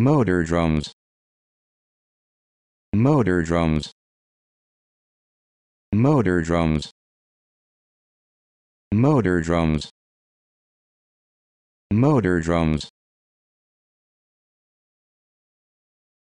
motor drums motor drums motor drums motor drums motor drums